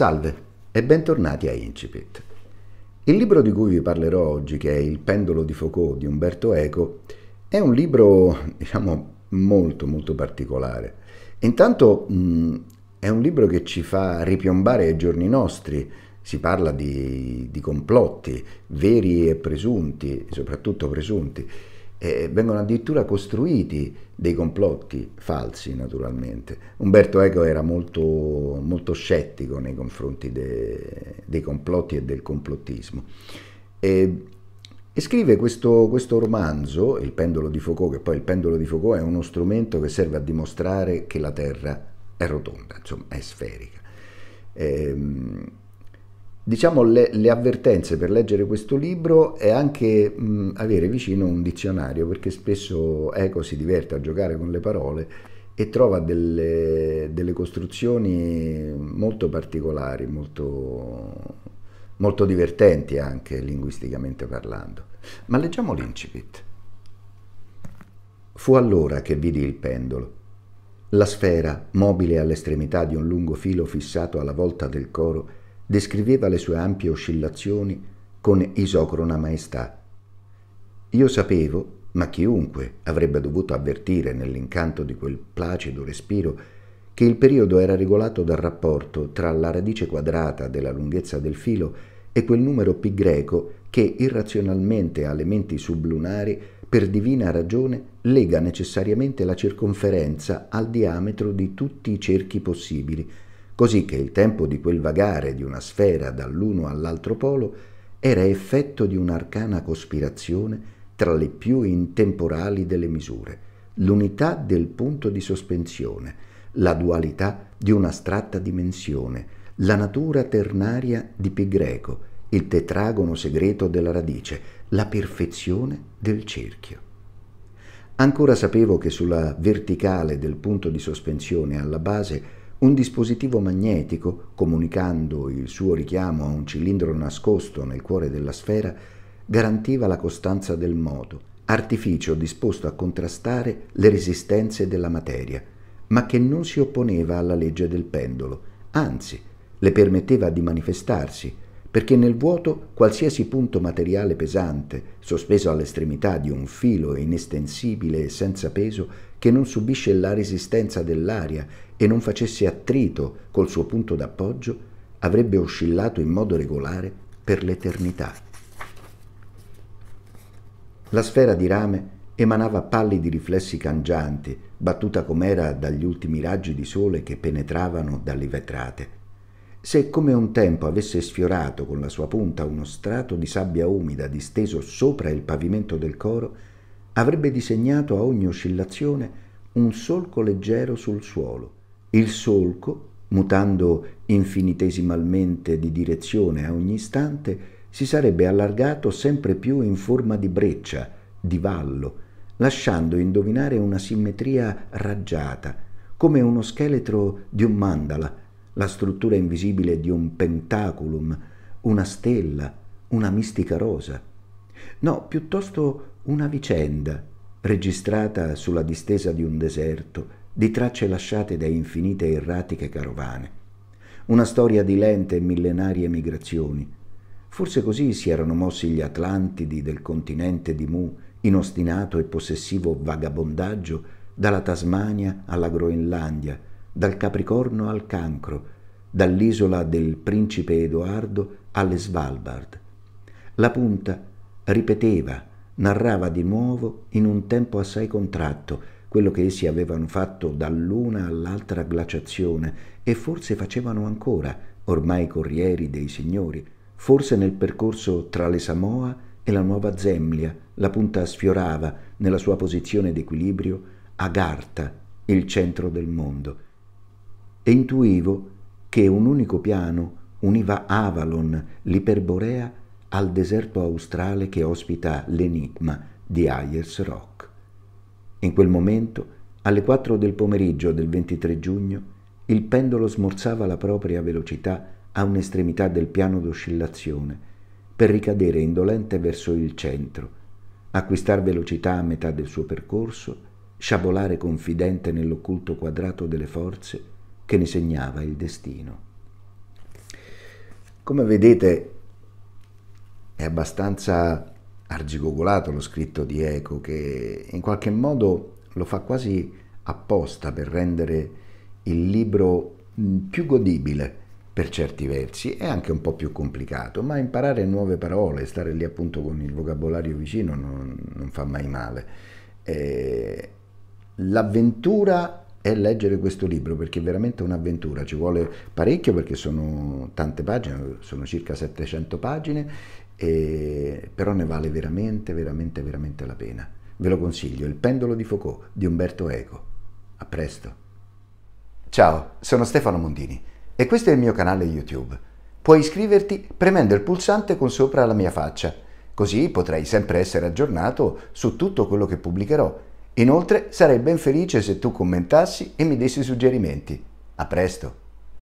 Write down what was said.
Salve e bentornati a Incipit. Il libro di cui vi parlerò oggi, che è Il pendolo di Foucault di Umberto Eco, è un libro, diciamo, molto molto particolare. Intanto mh, è un libro che ci fa ripiombare ai giorni nostri, si parla di, di complotti veri e presunti, soprattutto presunti, eh, vengono addirittura costruiti dei complotti falsi naturalmente. Umberto Eco era molto, molto scettico nei confronti de, dei complotti e del complottismo. E, e scrive questo, questo, romanzo, Il pendolo di Foucault, che poi il pendolo di Foucault è uno strumento che serve a dimostrare che la Terra è rotonda, insomma è sferica. Ehm, Diciamo le, le avvertenze per leggere questo libro è anche mh, avere vicino un dizionario, perché spesso Eco si diverte a giocare con le parole e trova delle, delle costruzioni molto particolari, molto, molto divertenti anche linguisticamente parlando. Ma leggiamo l'incipit. Fu allora che vidi il pendolo. La sfera, mobile all'estremità di un lungo filo fissato alla volta del coro, descriveva le sue ampie oscillazioni con isocrona maestà. Io sapevo, ma chiunque avrebbe dovuto avvertire nell'incanto di quel placido respiro, che il periodo era regolato dal rapporto tra la radice quadrata della lunghezza del filo e quel numero pi greco che irrazionalmente alle menti sublunari per divina ragione lega necessariamente la circonferenza al diametro di tutti i cerchi possibili così che il tempo di quel vagare di una sfera dall'uno all'altro polo era effetto di un'arcana cospirazione tra le più intemporali delle misure, l'unità del punto di sospensione, la dualità di un'astratta dimensione, la natura ternaria di Pi greco, il tetragono segreto della radice, la perfezione del cerchio. Ancora sapevo che sulla verticale del punto di sospensione alla base un dispositivo magnetico, comunicando il suo richiamo a un cilindro nascosto nel cuore della sfera, garantiva la costanza del moto, artificio disposto a contrastare le resistenze della materia, ma che non si opponeva alla legge del pendolo, anzi le permetteva di manifestarsi, perché nel vuoto qualsiasi punto materiale pesante, sospeso all'estremità di un filo inestensibile e senza peso, che non subisce la resistenza dell'aria e non facesse attrito col suo punto d'appoggio, avrebbe oscillato in modo regolare per l'eternità. La sfera di rame emanava pallidi riflessi cangianti, battuta com'era dagli ultimi raggi di sole che penetravano dalle vetrate. Se come un tempo avesse sfiorato con la sua punta uno strato di sabbia umida disteso sopra il pavimento del coro, avrebbe disegnato a ogni oscillazione un solco leggero sul suolo. Il solco, mutando infinitesimalmente di direzione a ogni istante, si sarebbe allargato sempre più in forma di breccia, di vallo, lasciando indovinare una simmetria raggiata, come uno scheletro di un mandala la struttura invisibile di un pentaculum, una stella, una mistica rosa. No, piuttosto una vicenda, registrata sulla distesa di un deserto, di tracce lasciate da infinite erratiche carovane. Una storia di lente e millenarie migrazioni. Forse così si erano mossi gli Atlantidi del continente di Mu in ostinato e possessivo vagabondaggio dalla Tasmania alla Groenlandia, dal Capricorno al Cancro, dall'isola del principe Edoardo alle Svalbard. La punta ripeteva, narrava di nuovo in un tempo assai contratto quello che essi avevano fatto dall'una all'altra glaciazione e forse facevano ancora, ormai corrieri dei signori, forse nel percorso tra le Samoa e la Nuova Zemlia, la punta sfiorava, nella sua posizione d'equilibrio, Agartha, il centro del mondo e intuivo che un unico piano univa Avalon, l'Iperborea, al deserto australe che ospita l'enigma di Ayers Rock. In quel momento, alle 4 del pomeriggio del 23 giugno, il pendolo smorzava la propria velocità a un'estremità del piano d'oscillazione per ricadere indolente verso il centro, acquistare velocità a metà del suo percorso, sciabolare confidente nell'occulto quadrato delle forze che ne segnava il destino. Come vedete è abbastanza argigogolato lo scritto di Eco che in qualche modo lo fa quasi apposta per rendere il libro mm, più godibile per certi versi è anche un po' più complicato, ma imparare nuove parole, stare lì appunto con il vocabolario vicino non, non fa mai male. Eh, l'avventura è leggere questo libro perché è veramente un'avventura, ci vuole parecchio perché sono tante pagine, sono circa 700 pagine, e... però ne vale veramente, veramente, veramente la pena. Ve lo consiglio, Il pendolo di Foucault di Umberto Eco. A presto. Ciao, sono Stefano Mondini e questo è il mio canale YouTube. Puoi iscriverti premendo il pulsante con sopra la mia faccia, così potrai sempre essere aggiornato su tutto quello che pubblicherò Inoltre sarei ben felice se tu commentassi e mi dessi suggerimenti. A presto!